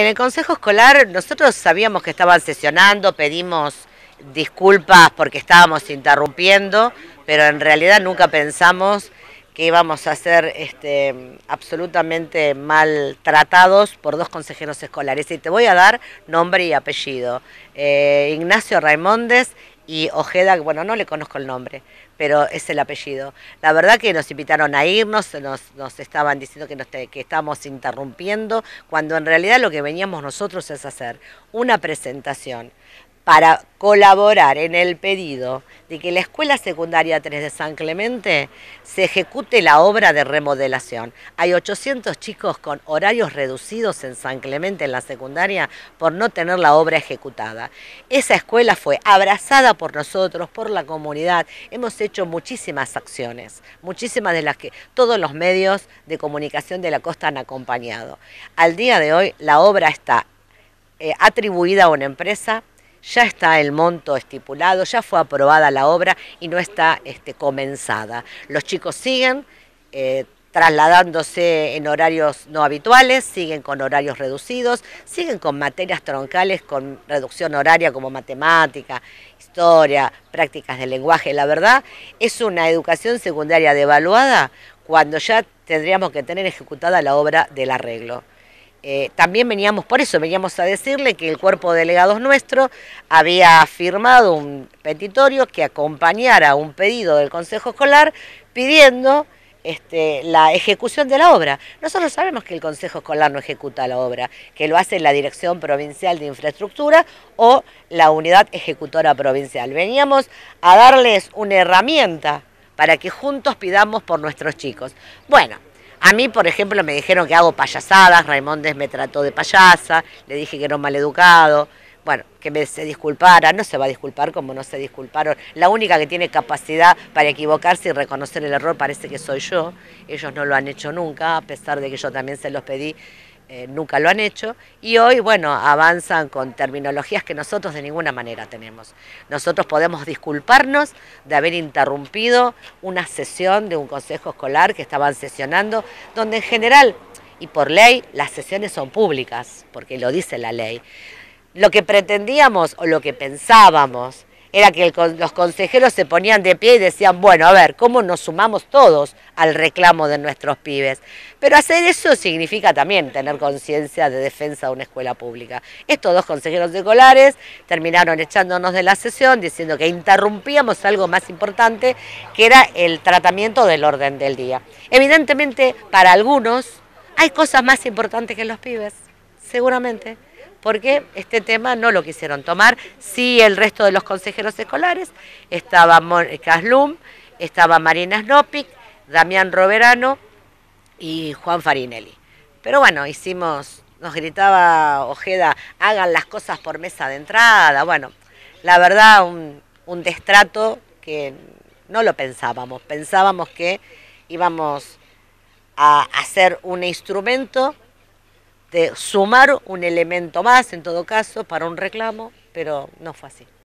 en el Consejo Escolar nosotros sabíamos que estaban sesionando, pedimos disculpas porque estábamos interrumpiendo, pero en realidad nunca pensamos que íbamos a ser este, absolutamente maltratados por dos consejeros escolares. Y te voy a dar nombre y apellido. Eh, Ignacio Raimondes y Ojeda, bueno, no le conozco el nombre, pero es el apellido. La verdad que nos invitaron a irnos, nos, estaban diciendo que, que estábamos interrumpiendo, cuando en realidad lo que veníamos nosotros es hacer una presentación para colaborar en el pedido de que la Escuela Secundaria 3 de San Clemente se ejecute la obra de remodelación. Hay 800 chicos con horarios reducidos en San Clemente, en la secundaria, por no tener la obra ejecutada. Esa escuela fue abrazada por nosotros, por la comunidad. Hemos hecho muchísimas acciones, muchísimas de las que todos los medios de comunicación de la costa han acompañado. Al día de hoy, la obra está eh, atribuida a una empresa ya está el monto estipulado, ya fue aprobada la obra y no está este, comenzada. Los chicos siguen eh, trasladándose en horarios no habituales, siguen con horarios reducidos, siguen con materias troncales con reducción horaria como matemática, historia, prácticas de lenguaje. La verdad es una educación secundaria devaluada cuando ya tendríamos que tener ejecutada la obra del arreglo. Eh, también veníamos, por eso veníamos a decirle que el cuerpo de delegados nuestro había firmado un petitorio que acompañara un pedido del Consejo Escolar pidiendo este, la ejecución de la obra. Nosotros sabemos que el Consejo Escolar no ejecuta la obra, que lo hace la Dirección Provincial de Infraestructura o la Unidad Ejecutora Provincial. Veníamos a darles una herramienta para que juntos pidamos por nuestros chicos. Bueno, a mí, por ejemplo, me dijeron que hago payasadas, Raimondes me trató de payasa, le dije que era un maleducado, bueno, que me se disculpara, no se va a disculpar como no se disculparon. La única que tiene capacidad para equivocarse y reconocer el error parece que soy yo. Ellos no lo han hecho nunca, a pesar de que yo también se los pedí eh, nunca lo han hecho, y hoy, bueno, avanzan con terminologías que nosotros de ninguna manera tenemos. Nosotros podemos disculparnos de haber interrumpido una sesión de un consejo escolar que estaban sesionando, donde en general, y por ley, las sesiones son públicas, porque lo dice la ley. Lo que pretendíamos o lo que pensábamos era que los consejeros se ponían de pie y decían, bueno, a ver, ¿cómo nos sumamos todos al reclamo de nuestros pibes? Pero hacer eso significa también tener conciencia de defensa de una escuela pública. Estos dos consejeros escolares terminaron echándonos de la sesión diciendo que interrumpíamos algo más importante, que era el tratamiento del orden del día. Evidentemente, para algunos hay cosas más importantes que los pibes, seguramente porque este tema no lo quisieron tomar. Sí, el resto de los consejeros escolares, estaba Mónica estaba Marina Snopic, Damián Roverano y Juan Farinelli. Pero bueno, hicimos, nos gritaba Ojeda, hagan las cosas por mesa de entrada. Bueno, la verdad, un, un destrato que no lo pensábamos. Pensábamos que íbamos a hacer un instrumento de sumar un elemento más, en todo caso, para un reclamo, pero no fue así.